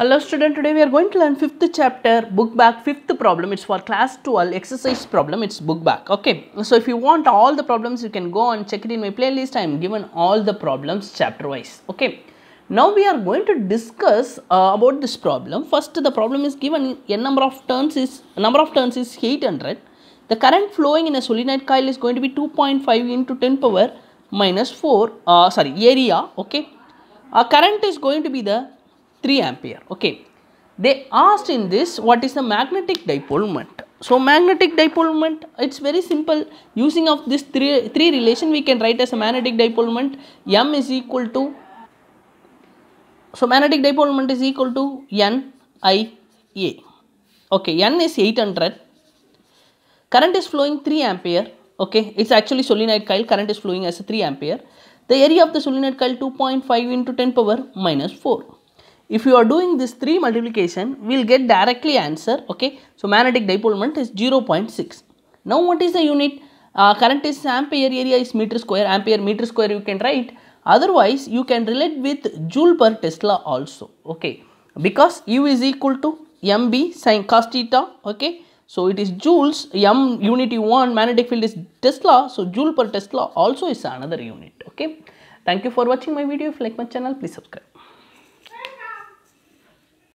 Hello student, today we are going to learn 5th chapter, book back, 5th problem, it's for class 12, exercise problem, it's book back, okay. So if you want all the problems, you can go and check it in my playlist, I am given all the problems chapter wise, okay. Now we are going to discuss uh, about this problem. First the problem is given, n number of turns is, number of turns is 800. The current flowing in a solenoid coil is going to be 2.5 into 10 power minus 4, uh, sorry, area, okay. Our uh, current is going to be the 3 ampere. Okay. They asked in this what is the magnetic dipole moment. So, magnetic dipole moment it is very simple using of this 3, 3 relation we can write as a magnetic dipole moment m is equal to so magnetic dipole moment is equal to n i a. Okay, n is 800 current is flowing 3 ampere okay it's actually solenoid coil current is flowing as a 3 ampere the area of the solenoid coil 2.5 into 10 power minus 4 if you are doing this 3 multiplication we'll get directly answer okay so magnetic dipole moment is 0.6 now what is the unit uh, current is ampere area is meter square ampere meter square you can write otherwise you can relate with joule per tesla also okay because u is equal to mb sine cos theta okay so it is joules m unit you want magnetic field is tesla so joule per tesla also is another unit okay thank you for watching my video if you like my channel please subscribe